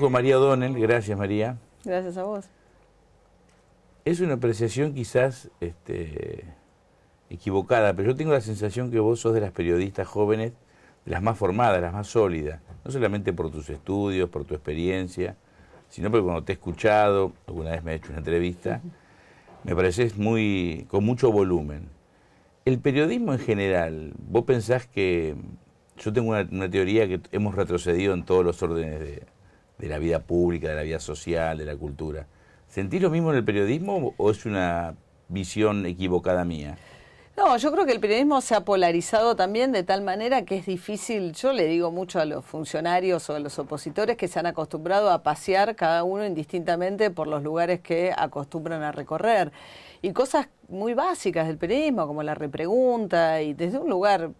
con María donnell gracias María. Gracias a vos. Es una apreciación quizás este, equivocada, pero yo tengo la sensación que vos sos de las periodistas jóvenes, las más formadas, las más sólidas, no solamente por tus estudios, por tu experiencia, sino porque cuando te he escuchado, alguna vez me he hecho una entrevista, me pareces muy, con mucho volumen. El periodismo en general, vos pensás que yo tengo una teoría que hemos retrocedido en todos los órdenes de, de la vida pública, de la vida social, de la cultura. ¿Sentís lo mismo en el periodismo o es una visión equivocada mía? No, yo creo que el periodismo se ha polarizado también de tal manera que es difícil, yo le digo mucho a los funcionarios o a los opositores que se han acostumbrado a pasear cada uno indistintamente por los lugares que acostumbran a recorrer. Y cosas muy básicas del periodismo, como la repregunta, y desde un lugar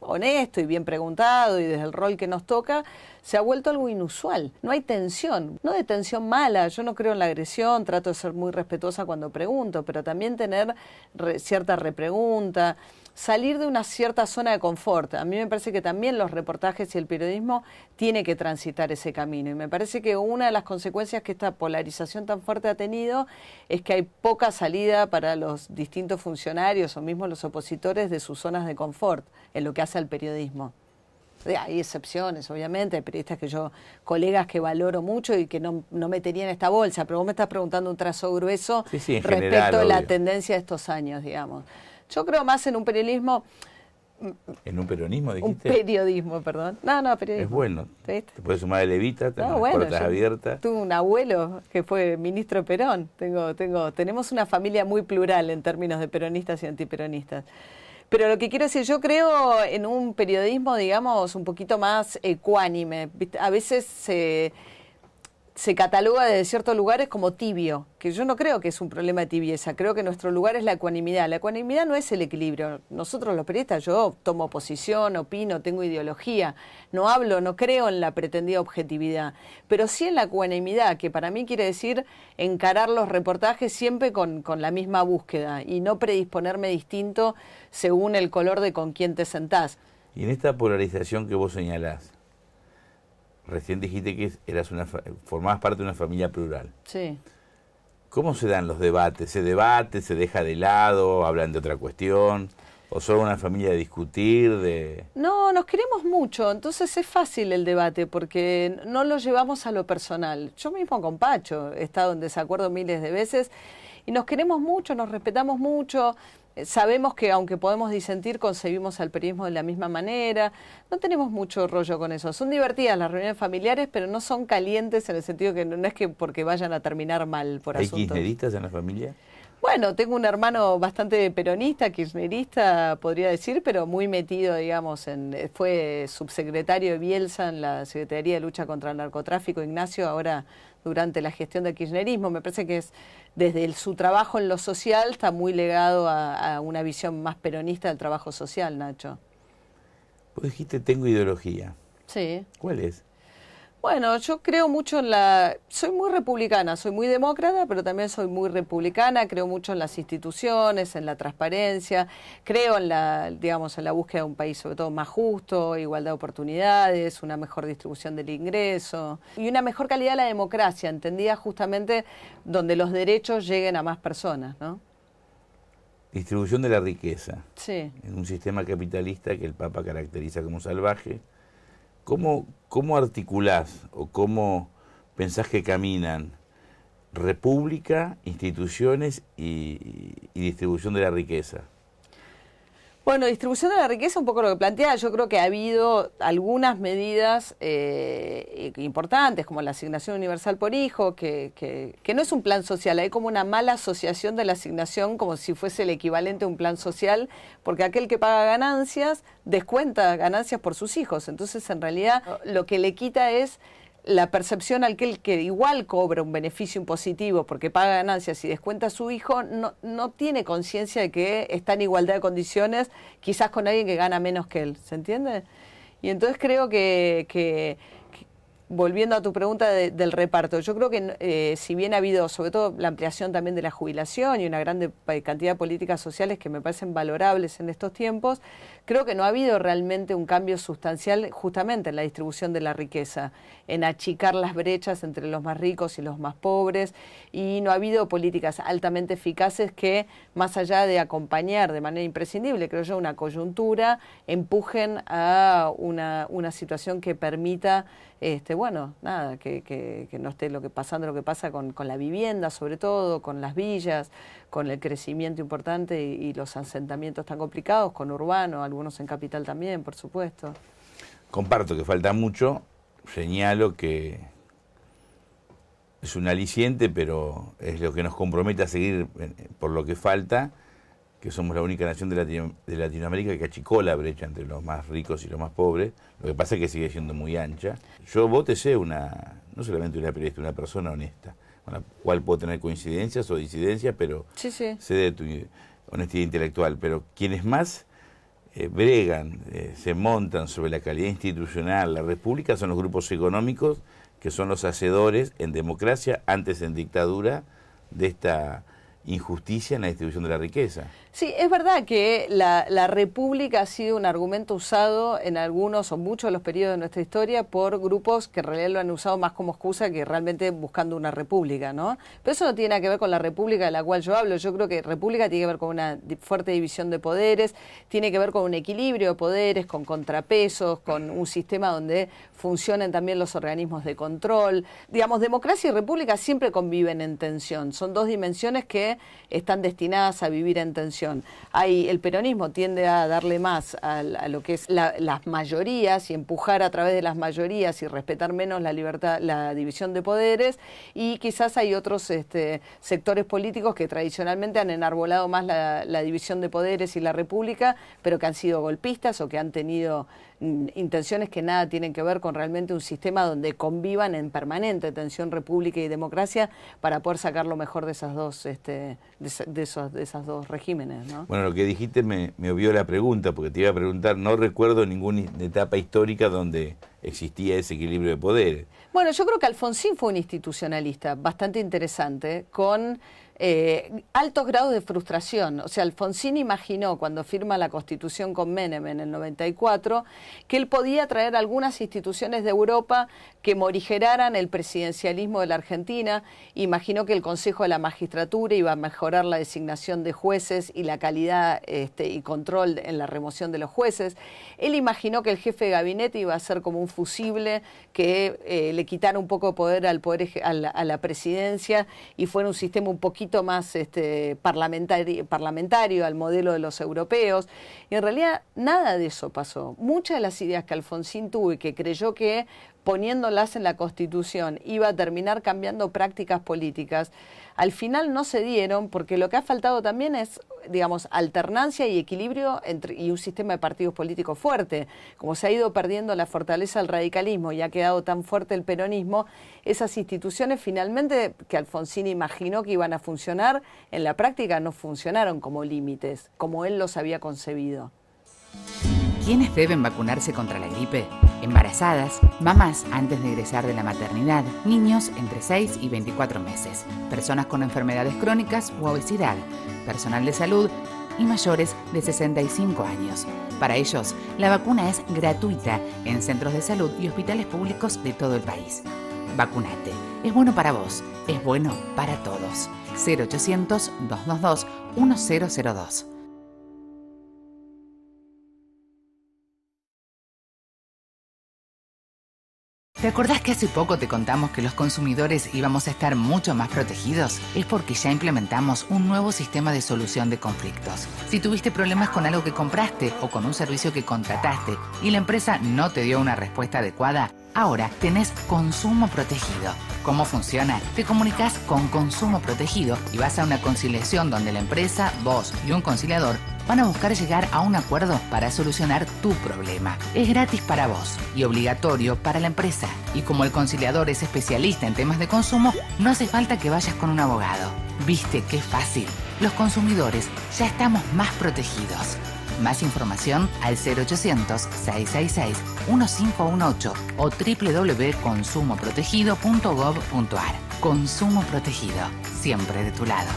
honesto y bien preguntado y desde el rol que nos toca, se ha vuelto algo inusual. No hay tensión, no de tensión mala, yo no creo en la agresión, trato de ser muy respetuosa cuando pregunto, pero también tener cierta repregunta salir de una cierta zona de confort. A mí me parece que también los reportajes y el periodismo tiene que transitar ese camino. Y me parece que una de las consecuencias que esta polarización tan fuerte ha tenido es que hay poca salida para los distintos funcionarios o mismos los opositores de sus zonas de confort en lo que hace al periodismo. Eh, hay excepciones, obviamente, hay periodistas que yo, colegas que valoro mucho y que no, no tenían esta bolsa, pero vos me estás preguntando un trazo grueso respecto a la tendencia de estos años, digamos. Yo creo más en un periodismo... ¿En un peronismo dijiste? Un periodismo, perdón. No, no, periodismo. Es bueno. Te puedes sumar a Levita, tenés no, puertas abiertas. Tuve un abuelo que fue ministro Perón. Tengo, tengo, tenemos una familia muy plural en términos de peronistas y antiperonistas. Pero lo que quiero decir, yo creo en un periodismo, digamos, un poquito más ecuánime. A veces se se cataloga desde ciertos lugares como tibio, que yo no creo que es un problema de tibieza, creo que nuestro lugar es la ecuanimidad. La ecuanimidad no es el equilibrio. Nosotros los periodistas, yo tomo posición, opino, tengo ideología, no hablo, no creo en la pretendida objetividad, pero sí en la ecuanimidad, que para mí quiere decir encarar los reportajes siempre con, con la misma búsqueda y no predisponerme distinto según el color de con quién te sentás. Y en esta polarización que vos señalás, Recién dijiste que eras una formabas parte de una familia plural. Sí. ¿Cómo se dan los debates? ¿Se debate, se deja de lado, hablan de otra cuestión? ¿O son una familia de discutir? De... No, nos queremos mucho, entonces es fácil el debate porque no lo llevamos a lo personal. Yo mismo con Pacho he estado en desacuerdo miles de veces y nos queremos mucho, nos respetamos mucho sabemos que aunque podemos disentir, concebimos al periodismo de la misma manera. No tenemos mucho rollo con eso. Son divertidas las reuniones familiares, pero no son calientes en el sentido que no, es que porque vayan a terminar mal por ¿Hay kirchneristas en la familia? Bueno, tengo un hermano bastante peronista, kirchnerista, podría decir, pero muy metido, digamos, en fue subsecretario de Bielsa en la Secretaría de Lucha contra el Narcotráfico, Ignacio, ahora durante la gestión del kirchnerismo. Me parece que es desde su trabajo en lo social está muy legado a, una visión más peronista del trabajo social, Nacho. Vos dijiste, tengo ideología. Sí. ¿Cuál es? Bueno, yo creo mucho en la... Soy muy republicana, soy muy demócrata, pero también soy muy republicana, creo mucho en las instituciones, en la transparencia, creo en la, digamos, en la búsqueda de un país sobre todo más justo, igualdad de oportunidades, una mejor distribución del ingreso y una mejor calidad de la democracia, entendida justamente donde los derechos lleguen a más personas, ¿no? Distribución de la riqueza. Sí. En un sistema capitalista que el Papa caracteriza como salvaje ¿Cómo, cómo articulás o cómo pensás que caminan república, instituciones y distribución de la riqueza? Bueno, distribución de la riqueza, un poco lo que plantea, yo creo que ha habido algunas medidas eh, importantes, como la asignación universal por hijo, que, que, que, no es un plan social, hay como una mala asociación de la asignación como si fuese el equivalente a un plan social, porque aquel que paga ganancias descuenta ganancias por sus hijos, entonces en realidad ah. lo que le quita es la percepción al que que igual cobra un beneficio impositivo porque paga ganancias y descuenta a su hijo, no, no tiene conciencia de que está en igualdad de condiciones, quizás con alguien que gana menos que él, ¿se entiende? Y entonces creo que, que volviendo a tu pregunta del reparto, yo creo que eh, si bien ha habido sobre todo la ampliación también de la jubilación y una gran eh, cantidad de políticas sociales que me parecen valorables en estos tiempos, creo que no ha habido realmente un cambio sustancial justamente en la distribución de la riqueza, en achicar las brechas entre los más ricos y los más pobres, y no ha habido políticas altamente eficaces que, más allá de acompañar de manera imprescindible, creo yo, una coyuntura, empujen a una situación que permita este, bueno, nada, que, no esté lo que pasando lo que pasa con, la vivienda, sobre todo, con las villas, con el crecimiento importante y, y los asentamientos tan complicados, con urbano, algunos en capital también, por supuesto. Comparto que falta mucho, señalo que es un aliciente, pero es lo que nos compromete a seguir eh, por lo que falta que somos la única nación de, Latinoamérica que achicó la brecha entre los más ricos y los más pobres. Lo que pasa es que sigue siendo muy ancha. Yo voté sé una, no solamente una periodista, una persona honesta, con la cual puedo tener coincidencias o disidencias, pero sí, sé de tu honestidad intelectual. Pero quienes más eh, bregan, eh, se montan sobre la calidad institucional, la república, son los grupos económicos que son los hacedores en democracia, antes en dictadura, de esta injusticia en la distribución de la riqueza. Sí, es verdad que la, República ha sido un argumento usado en algunos o muchos de los periodos de nuestra historia por grupos que en realidad lo han usado más como excusa que realmente buscando una república, ¿no? Pero eso no tiene que ver con la república de la cual yo hablo. Yo creo que república tiene que ver con una fuerte división de poderes, tiene que ver con un equilibrio de poderes, con contrapesos, con un sistema donde funcionen también los organismos de control. Digamos, democracia y república siempre conviven en tensión. Son dos dimensiones que están destinadas a vivir en tensión hay, el peronismo tiende a darle más a, lo que es las mayorías y empujar a través de las mayorías y respetar menos la libertad, la división de poderes, y quizás hay otros este, sectores políticos que tradicionalmente han enarbolado más la división de poderes y la república, pero que han sido golpistas o que han tenido Mm, intenciones que nada tienen que ver con realmente un sistema donde convivan en permanente tensión república y democracia para poder sacar lo mejor de esas dos este, de, esos, dos regímenes. ¿no? Bueno, lo que dijiste me, me obvió la pregunta, porque te iba a preguntar, no recuerdo ninguna etapa histórica donde existía ese equilibrio de poder. Bueno, yo creo que Alfonsín fue un institucionalista bastante interesante, con eh, altos grados de frustración. O sea, Alfonsín imaginó cuando firma la constitución con Menem en el 94 que él podía traer algunas instituciones de Europa que morigeraran el presidencialismo de la Argentina. Imaginó que el Consejo de la Magistratura iba a mejorar la designación de jueces y la calidad este, y control en la remoción de los jueces. Él imaginó que el jefe de gabinete iba a ser como un fusible que eh, le quitara un poco de poder al poder, a la presidencia y fuera un sistema un poquito más este, parlamentario, parlamentario al modelo de los europeos. Y en realidad nada de eso pasó. Muchas de las ideas que Alfonsín tuvo y que creyó que poniéndolas en la Constitución iba a terminar cambiando prácticas políticas, al final no se dieron porque lo que ha faltado también es, digamos, alternancia y equilibrio entre, y un sistema de partidos políticos fuerte. Como se ha ido perdiendo la fortaleza del radicalismo y ha quedado tan fuerte el peronismo, esas instituciones finalmente que Alfonsín imaginó que iban a funcionar, en la práctica no funcionaron como límites, como él los había concebido. ¿Quiénes deben vacunarse contra la gripe? Embarazadas, mamás antes de egresar de la maternidad, niños entre 6 y 24 meses, personas con enfermedades crónicas u obesidad, personal de salud y mayores de 65 años. Para ellos, la vacuna es gratuita en centros de salud y hospitales públicos de todo el país. Vacunate. Es bueno para vos, es bueno para todos. 0800-222-1002. ¿Te acordás que hace poco te contamos que los consumidores íbamos a estar mucho más protegidos? Es porque ya implementamos un nuevo sistema de solución de conflictos. Si tuviste problemas con algo que compraste o con un servicio que contrataste y la empresa no te dio una respuesta adecuada, Ahora tenés consumo protegido. ¿Cómo funciona? Te comunicas con consumo protegido y vas a una conciliación donde la empresa, vos y un conciliador van a buscar llegar a un acuerdo para solucionar tu problema. Es gratis para vos y obligatorio para la empresa. Y como el conciliador es especialista en temas de consumo, no hace falta que vayas con un abogado. ¿Viste qué fácil? Los consumidores ya estamos más protegidos. Más información al 0800-666-1518 o www.consumoprotegido.gov.ar. Consumo Protegido, siempre de tu lado.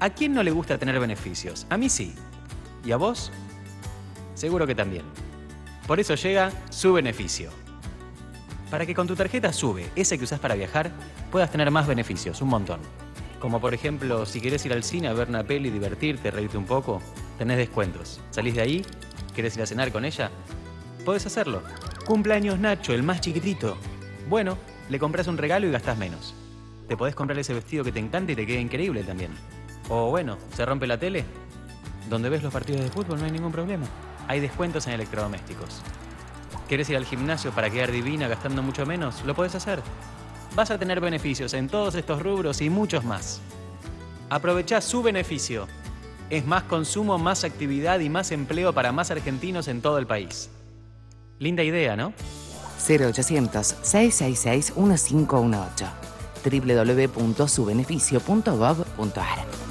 ¿A quién no le gusta tener beneficios? A mí sí. ¿Y a vos? Seguro que también. Por eso llega su beneficio para que con tu tarjeta SUBE, esa que usás para viajar, puedas tener más beneficios, un montón. Como por ejemplo, si quieres ir al cine a ver una peli, divertirte, reírte un poco, tenés descuentos. ¿Salís de ahí? quieres ir a cenar con ella? Podés hacerlo. Cumpleaños Nacho, el más chiquitito. Bueno, le compras un regalo y gastás menos. Te podés comprar ese vestido que te encanta y te queda increíble también. O bueno, se rompe la tele. Donde ves los partidos de fútbol no hay ningún problema. Hay descuentos en electrodomésticos. ¿Quieres ir al gimnasio para quedar divina gastando mucho menos? Lo puedes hacer. Vas a tener beneficios en todos estos rubros y muchos más. Aprovecha su beneficio. Es más consumo, más actividad y más empleo para más argentinos en todo el país. Linda idea, ¿no? 0800-666-1518 www.subeneficio.gov.ar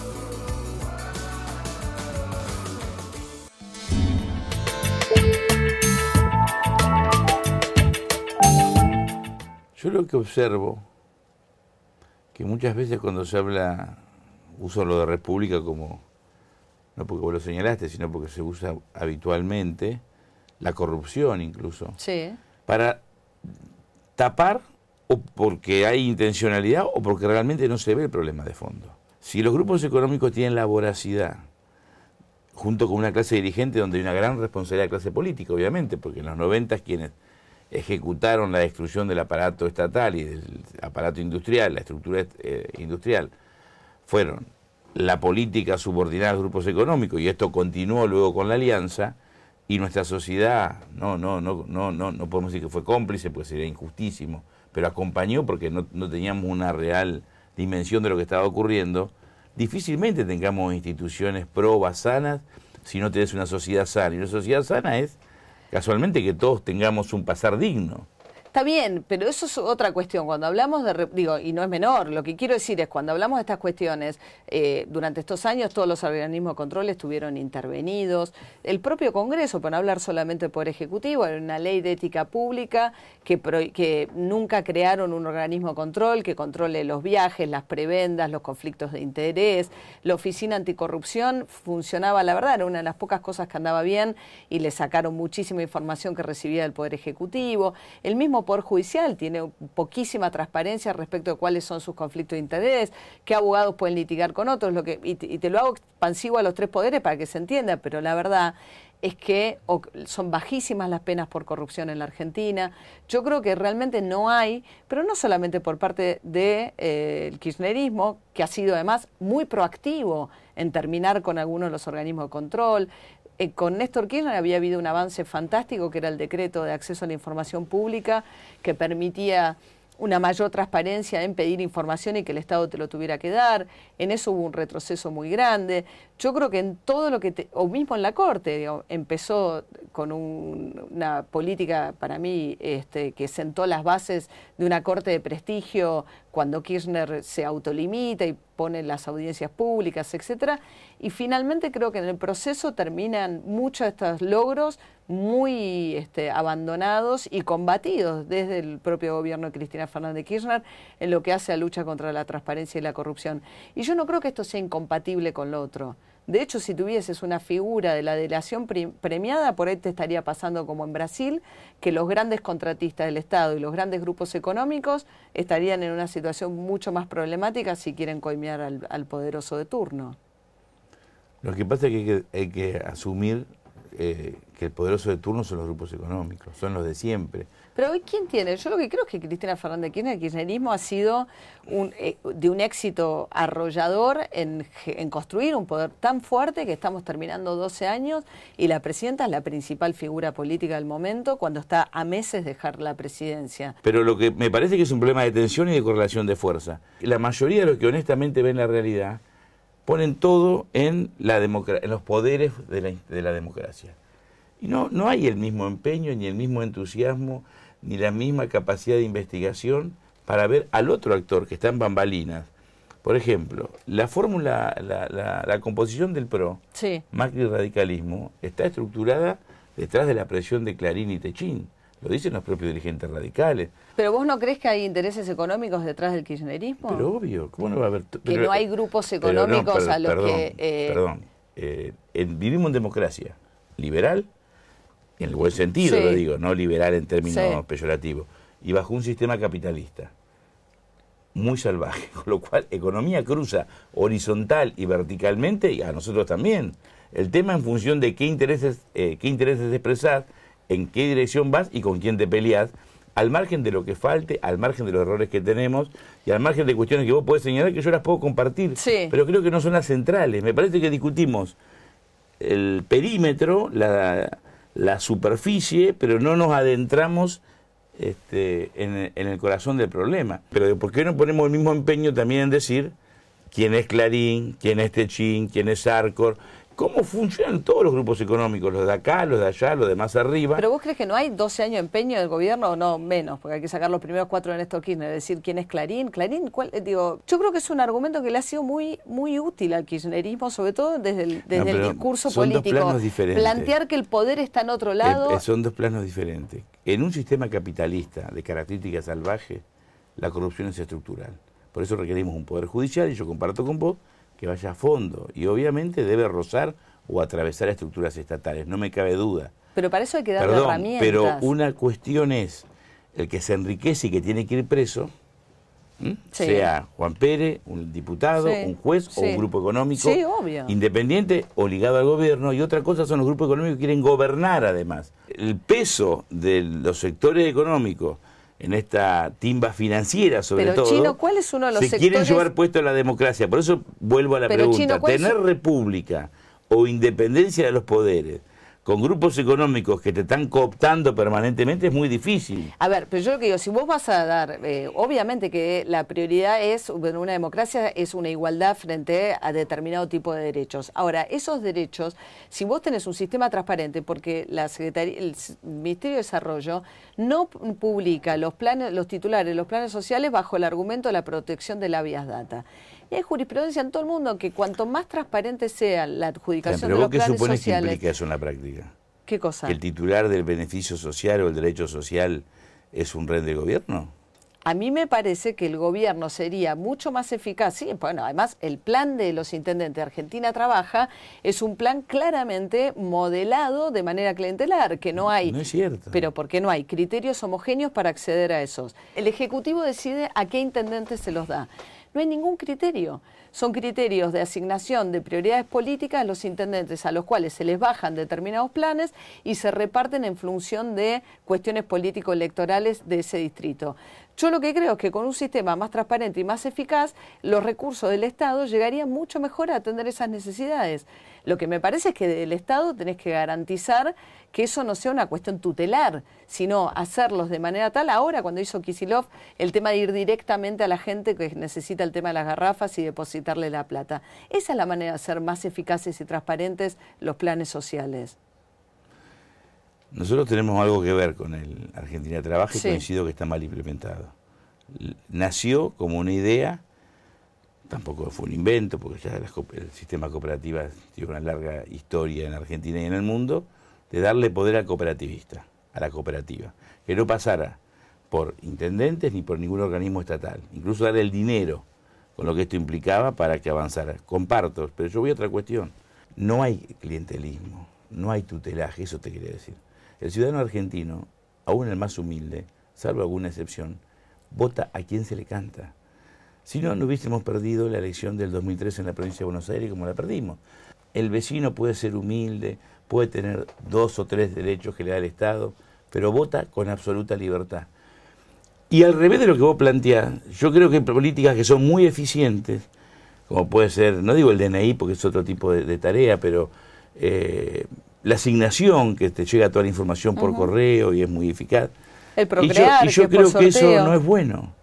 Yo lo que observo, que muchas veces cuando se habla, uso lo de república como, no porque vos lo señalaste, sino porque se usa habitualmente, la corrupción incluso, sí. para tapar o porque hay intencionalidad o porque realmente no se ve el problema de fondo. Si los grupos económicos tienen la voracidad, junto con una clase dirigente donde hay una gran responsabilidad de clase política, obviamente, porque en los 90 quienes ejecutaron la destrucción del aparato estatal y del aparato industrial, la estructura eh, industrial, fueron la política subordinada a los grupos económicos, y esto continuó luego con la alianza, y nuestra sociedad, no, no, no, no, no, no podemos decir que fue cómplice, porque sería injustísimo, pero acompañó porque no, no teníamos una real dimensión de lo que estaba ocurriendo. Difícilmente tengamos instituciones probas sanas si no tenés una sociedad sana. Y una sociedad sana es casualmente que todos tengamos un pasar digno. Está bien, pero eso es otra cuestión. Cuando hablamos de, digo, y no es menor, lo que quiero decir es, cuando hablamos de estas cuestiones, eh, durante estos años todos los organismos de control estuvieron intervenidos. El propio Congreso, para no hablar solamente del Poder Ejecutivo, era una ley de ética pública que, que nunca crearon un organismo de control que controle los viajes, las prebendas, los conflictos de interés. La Oficina Anticorrupción funcionaba, la verdad, era una de las pocas cosas que andaba bien y le sacaron muchísima información que recibía del Poder Ejecutivo. El mismo por Judicial tiene poquísima transparencia respecto de cuáles son sus conflictos de interés, qué abogados pueden litigar con otros, lo que, y, te, lo hago expansivo a los tres poderes para que se entienda, pero la verdad es que son bajísimas las penas por corrupción en la Argentina. Yo creo que realmente no hay, pero no solamente por parte del de, eh, kirchnerismo, que ha sido además muy proactivo en terminar con algunos de los organismos de control, eh, con Néstor Kirchner había habido un avance fantástico, que era el decreto de acceso a la información pública, que permitía una mayor transparencia en pedir información y que el Estado te lo tuviera que dar. En eso hubo un retroceso muy grande. Yo creo que en todo lo que, o mismo en la Corte, empezó con una política para mí este, que sentó las bases de una Corte de prestigio cuando Kirchner se autolimita y pone las audiencias públicas, etcétera. Y finalmente creo que en el proceso terminan muchos de estos logros muy este, abandonados y combatidos desde el propio gobierno de Cristina Fernández Kirchner en lo que hace a lucha contra la transparencia y la corrupción. Y yo no creo que esto sea incompatible con lo otro. De hecho, si tuvieses una figura de la delación premiada, por ahí te estaría pasando como en Brasil, que los grandes contratistas del Estado y los grandes grupos económicos estarían en una situación mucho más problemática si quieren coimear al, poderoso de turno. Lo que pasa es que hay que, asumir eh, que el poderoso de turno son los grupos económicos, son los de siempre. Pero hoy, ¿quién tiene? Yo lo que creo es que Cristina Fernández Kirchner, el kirchnerismo ha sido un, eh, de un éxito arrollador en, construir un poder tan fuerte que estamos terminando 12 años y la presidenta es la principal figura política del momento cuando está a meses de dejar la presidencia. Pero lo que me parece que es un problema de tensión y de correlación de fuerza. La mayoría de los que honestamente ven la realidad ponen todo en, la en los poderes de la democracia y no, hay el mismo empeño, ni el mismo entusiasmo, ni la misma capacidad de investigación para ver al otro actor que está en bambalinas. Por ejemplo, la fórmula, la, la, composición del PRO, sí. Macri Radicalismo, está estructurada detrás de la presión de Clarín y Techín. Lo dicen los propios dirigentes radicales. Pero vos no crees que hay intereses económicos detrás del kirchnerismo? Pero obvio, ¿cómo no va a haber? que no hay eh, grupos económicos a los que... Eh, perdón, eh, vivimos en democracia liberal en el buen sentido lo digo, no liberal en términos peyorativos, y bajo un sistema capitalista muy salvaje, con lo cual economía cruza horizontal y verticalmente y a nosotros también. El tema en función de qué intereses, eh, qué intereses expresar en qué dirección vas y con quién te peleas, al margen de lo que falte, al margen de los errores que tenemos y al margen de cuestiones que vos podés señalar que yo las puedo compartir, pero creo que no son las centrales. Me parece que discutimos el perímetro, la, la superficie, pero no nos adentramos este, en, en, el corazón del problema. Pero ¿por qué no ponemos el mismo empeño también en decir quién es Clarín, quién es Techín, quién es Arcor? cómo funcionan todos los grupos económicos, los de acá, los de allá, los de más arriba. Pero vos crees que no hay 12 años de empeño del gobierno o no menos, porque hay que sacar los primeros cuatro de Néstor Kirchner, decir quién es Clarín, Clarín, cuál, eh, digo, yo creo que es un argumento que le ha sido muy muy útil al kirchnerismo, sobre todo desde el, desde discurso son político. Dos planos diferentes. Plantear que el poder está en otro lado. Eh, eh, son dos planos diferentes. En un sistema capitalista de características salvajes, la corrupción es estructural. Por eso requerimos un poder judicial, y yo comparto con vos, que vaya a fondo y obviamente debe rozar o atravesar estructuras estatales, no me cabe duda. Pero para eso hay que dar Perdón, herramientas. Pero una cuestión es el que se enriquece y que tiene que ir preso, sea Juan Pérez, un diputado, un juez o un grupo económico independiente o ligado al gobierno, y otra cosa son los grupos económicos que quieren gobernar además. El peso de los sectores económicos en esta timba financiera sobre todo. ¿cuál es uno de los quieren llevar puesto a la democracia. Por eso vuelvo a la pregunta. ¿Tener república o independencia de los poderes con grupos económicos que te están cooptando permanentemente es muy difícil. A ver, pero yo lo que digo, si vos vas a dar, eh, obviamente que la prioridad es, bueno, una democracia es una igualdad frente a determinado tipo de derechos. Ahora, esos derechos, si vos tenés un sistema transparente, porque la Secretaría, el Ministerio de Desarrollo no publica los planes, los titulares, los planes sociales bajo el argumento de la protección de la vías data. Y hay jurisprudencia en todo el mundo que cuanto más transparente sea la adjudicación de los vos qué supones que implica eso en la práctica? ¿Qué cosa? ¿Que el titular del beneficio social o el derecho social es un rey del gobierno? A mí me parece que el gobierno sería mucho más eficaz. Sí, bueno, además el plan de los intendentes de Argentina Trabaja es un plan claramente modelado de manera clientelar, que no hay. No es cierto. Pero porque no hay criterios homogéneos para acceder a esos. El Ejecutivo decide a qué intendente se los da no hay ningún criterio. Son criterios de asignación de prioridades políticas a los intendentes, a los cuales se les bajan determinados planes y se reparten en función de cuestiones político-electorales de ese distrito. Yo lo que creo es que con un sistema más transparente y más eficaz, los recursos del Estado llegarían mucho mejor a atender esas necesidades. Lo que me parece es que del Estado tenés que garantizar que eso no sea una cuestión tutelar, sino hacerlos de manera tal. Ahora, cuando hizo Kisilov el tema de ir directamente a la gente que necesita el tema de las garrafas y depositarle la plata. Esa es la manera de hacer más eficaces y transparentes los planes sociales. Nosotros tenemos algo que ver con el Argentina Trabajo y coincido que está mal implementado. Nació como una idea, tampoco fue un invento, porque ya el sistema cooperativo tiene una larga historia en Argentina y en el mundo, de darle poder al cooperativista, a la cooperativa, que no pasara por intendentes ni por ningún organismo estatal, incluso darle el dinero con lo que esto implicaba para que avanzara. Comparto, pero yo voy a otra cuestión. No hay clientelismo, no hay tutelaje, eso te quería decir. El ciudadano argentino, aún el más humilde, salvo alguna excepción, vota a quien se le canta. Si no, no hubiésemos perdido la elección del 2003 en la provincia de Buenos Aires como la perdimos. El vecino puede ser humilde, puede tener dos o tres derechos que le da el Estado, pero vota con absoluta libertad. Y al revés de lo que vos planteás, yo creo que hay políticas que son muy eficientes, como puede ser, no digo el DNI porque es otro tipo de, tarea, pero eh, la asignación, que te llega toda la información por correo y es muy eficaz. El y yo, yo creo que eso no es bueno.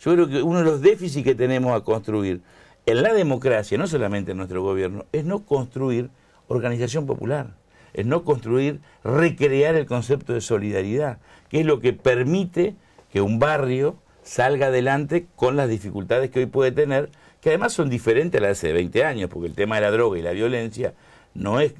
Yo creo que uno de los déficits que tenemos a construir en la democracia, no solamente en nuestro gobierno, es no construir organización popular, es no construir, recrear el concepto de solidaridad, que es lo que permite que un barrio salga adelante con las dificultades que hoy puede tener, que además son diferentes a las de hace 20 años, porque el tema de la droga y la violencia no es,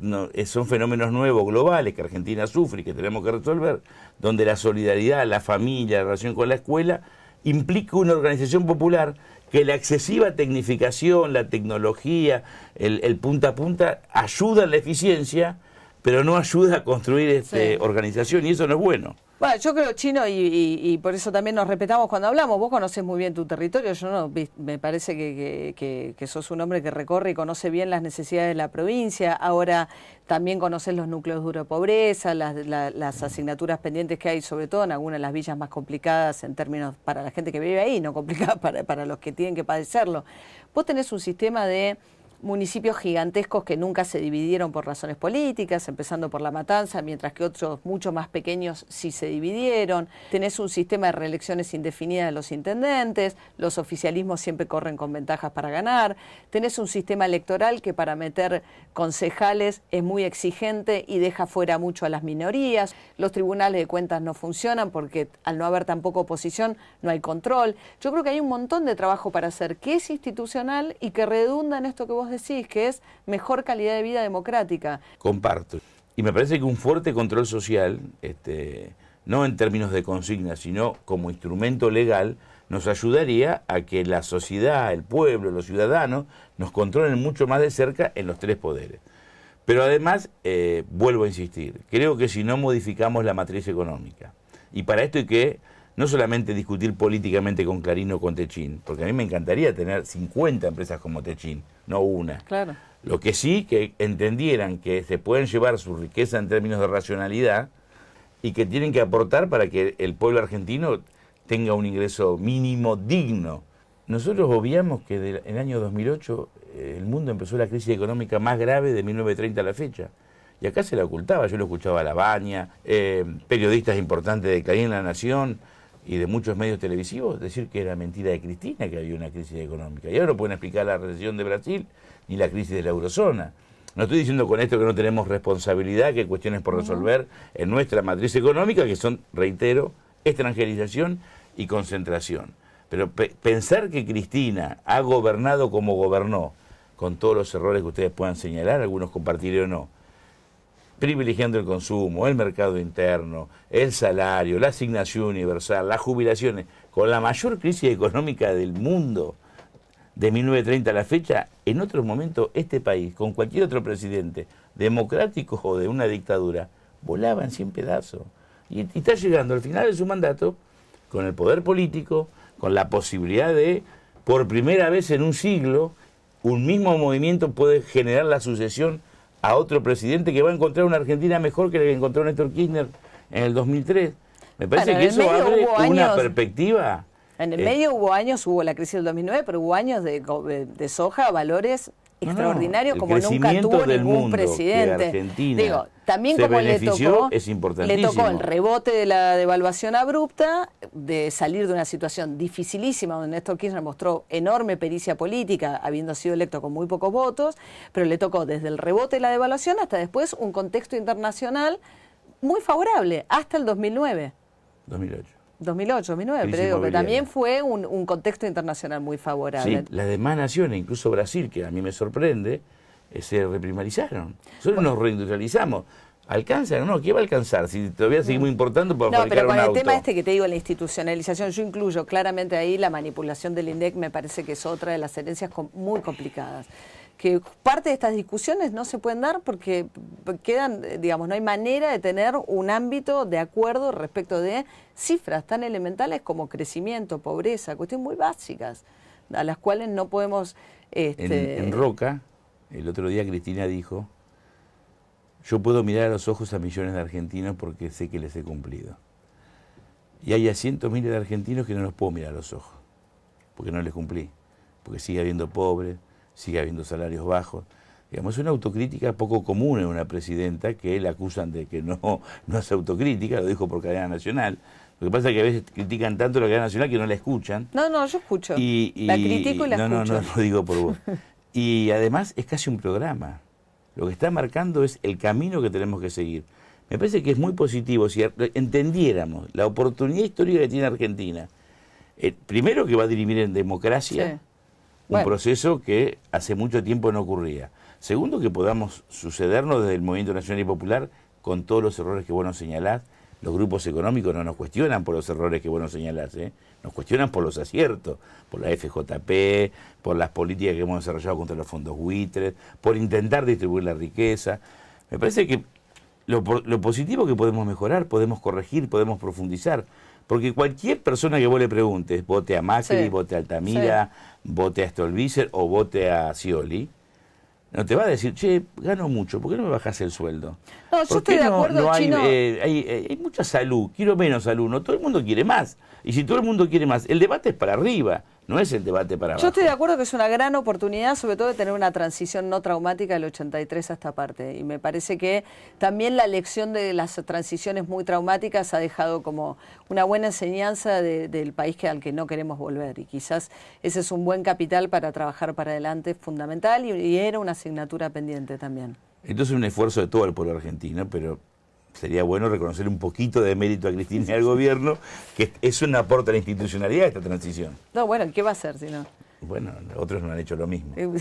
son fenómenos nuevos, globales, que Argentina sufre y que tenemos que resolver, donde la solidaridad, la familia, la relación con la escuela, implica una organización popular que la excesiva tecnificación, la tecnología, el, punta a punta, ayuda a la eficiencia, pero no ayuda a construir esta organización y eso no es bueno. Bueno, yo creo chino y, por eso también nos respetamos cuando hablamos. Vos conoces muy bien tu territorio, yo no, me parece que, sos un hombre que recorre y conoce bien las necesidades de la provincia. Ahora también conoces los núcleos duro de pobreza, las, asignaturas pendientes que hay, sobre todo en algunas de las villas más complicadas en términos para la gente que vive ahí, no complicadas para, para los que tienen que padecerlo. Vos tenés un sistema de municipios gigantescos que nunca se dividieron por razones políticas, empezando por La Matanza, mientras que otros mucho más pequeños sí se dividieron. Tenés un sistema de reelecciones indefinidas de los intendentes, los oficialismos siempre corren con ventajas para ganar, tenés un sistema electoral que para meter concejales es muy exigente y deja fuera mucho a las minorías, los tribunales de cuentas no funcionan porque al no haber tampoco oposición no hay control. Yo creo que hay un montón de trabajo para hacer que es institucional y que redunda en esto que vos decís, que es mejor calidad de vida democrática. Comparto. Y me parece que un fuerte control social, este, no en términos de consigna, sino como instrumento legal, nos ayudaría a que la sociedad, el pueblo, los ciudadanos nos controlen mucho más de cerca en los tres poderes. Pero además, eh, vuelvo a insistir, creo que si no modificamos la matriz económica, y para esto hay que no solamente discutir políticamente con Clarín o con Techín, porque a mí me encantaría tener 50 empresas como Techín, no una. Claro. Lo que sí, que entendieran que se pueden llevar su riqueza en términos de racionalidad y que tienen que aportar para que el pueblo argentino tenga un ingreso mínimo digno. Nosotros obviamos que en el año 2008 eh, el mundo empezó la crisis económica más grave de 1930 a la fecha. Y acá se la ocultaba, yo lo escuchaba a La Baña, eh, periodistas importantes de Clarín en La Nación, y de muchos medios televisivos decir que era mentira de Cristina que había una crisis económica. Y ahora no pueden explicar la recesión de Brasil ni la crisis de la eurozona. No estoy diciendo con esto que no tenemos responsabilidad, que hay cuestiones por resolver en nuestra matriz económica, que son, reitero, extranjerización y concentración. Pero pensar que Cristina ha gobernado como gobernó, con todos los errores que ustedes puedan señalar, algunos compartiré o no, privilegiando el consumo, el mercado interno, el salario, la asignación universal, las jubilaciones, con la mayor crisis económica del mundo de 1930 a la fecha, en otros momentos este país, con cualquier otro presidente, democrático o de una dictadura, volaba en cien pedazos. y está llegando al final de su mandato con el poder político, con la posibilidad de, por primera vez en un siglo, un mismo movimiento puede generar la sucesión a otro presidente que va a encontrar una Argentina mejor que la que encontró Néstor Kirchner en el 2003. Me parece que eso abre una perspectiva. En el eh, medio hubo años, hubo la crisis del 2009, pero hubo años de, de soja, valores extraordinario como nunca tuvo ningún presidente. Argentina Digo, también como le tocó, le tocó el rebote de la devaluación abrupta, de salir de una situación dificilísima donde Néstor Kirchner mostró enorme pericia política, habiendo sido electo con muy pocos votos, pero le tocó desde el rebote de la devaluación hasta después un contexto internacional muy favorable, hasta el 2009. 2008. 2008, 2009, pero, también fue un, contexto internacional muy favorable. las demás naciones, incluso Brasil, que a mí me sorprende, eh, se reprimarizaron. Nosotros nos reindustrializamos. ¿Alcanza? No, ¿qué va a alcanzar? Si todavía seguimos importando para no, pero con el tema este que te digo, la institucionalización, yo incluyo claramente ahí la manipulación del INDEC, me parece que es otra de las herencias muy complicadas que parte de estas discusiones no se pueden dar porque quedan, digamos, no hay manera de tener un ámbito de acuerdo respecto de cifras tan elementales como crecimiento, pobreza, cuestiones muy básicas, a las cuales no podemos... Este, en, Roca, el otro día Cristina dijo, yo puedo mirar a los ojos a millones de argentinos porque sé que les he cumplido. Y hay a cientos miles de argentinos que no los puedo mirar a los ojos, porque no les cumplí, porque sigue habiendo pobres, sigue habiendo salarios bajos. Digamos, es una autocrítica poco común en una presidenta que la acusan de que no, no hace autocrítica, lo dijo por cadena nacional. Lo que pasa es que a veces critican tanto la cadena nacional que no la escuchan. No, no, yo escucho. la critico y la escucho. No, no, no lo digo por vos. Y además es casi un programa. Lo que está marcando es el camino que tenemos que seguir. Me parece que es muy positivo si entendiéramos la oportunidad histórica que tiene Argentina. Eh, primero que va a dirimir en democracia. Un proceso que hace mucho tiempo no ocurría. Segundo, que podamos sucedernos desde el Movimiento Nacional y Popular con todos los errores que vos nos señalás. Los grupos económicos no nos cuestionan por los errores que vos nos señalás, ¿eh? nos cuestionan por los aciertos, por la FJP, por las políticas que hemos desarrollado contra los fondos buitres, por intentar distribuir la riqueza. Me parece que lo positivo que podemos mejorar, podemos corregir, podemos profundizar. Porque cualquier persona que vos le preguntes, vote a Macri, vote a Altamira, vote a Stolbizer o vote a Scioli, no te va a decir, che, gano mucho, ¿por qué no me bajas el sueldo? No, yo estoy de acuerdo, no hay, eh, hay, eh, hay, mucha salud, quiero menos salud, no, todo el mundo quiere más. Y si todo el mundo quiere más, el debate es para arriba no es el debate para abajo. Yo estoy de acuerdo que es una gran oportunidad, sobre todo de tener una transición no traumática del 83 a esta parte. Y me parece que también la lección de las transiciones muy traumáticas ha dejado como una buena enseñanza del país que, al que no queremos volver. Y quizás ese es un buen capital para trabajar para adelante, fundamental, y, era una asignatura pendiente también. Entonces un esfuerzo de todo el pueblo argentino, pero sería bueno reconocer un poquito de mérito a Cristina y al gobierno, que eso un aporte a la institucionalidad esta transición. No, bueno, ¿qué va a hacer si no? Bueno, otros no han hecho lo mismo. Te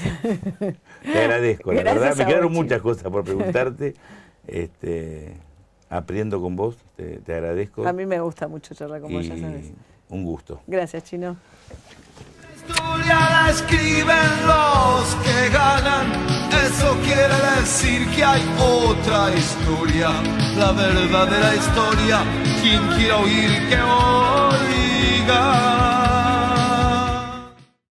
agradezco, la verdad. Me quedaron muchas cosas por preguntarte. Este, aprendo con vos, te, agradezco. A mí me gusta mucho charlar con vos, ya sabes. Un gusto. Gracias, Chino historia la escriben los que ganan. Eso quiere decir que hay otra historia, la verdadera historia. Quien quiera oír que oiga.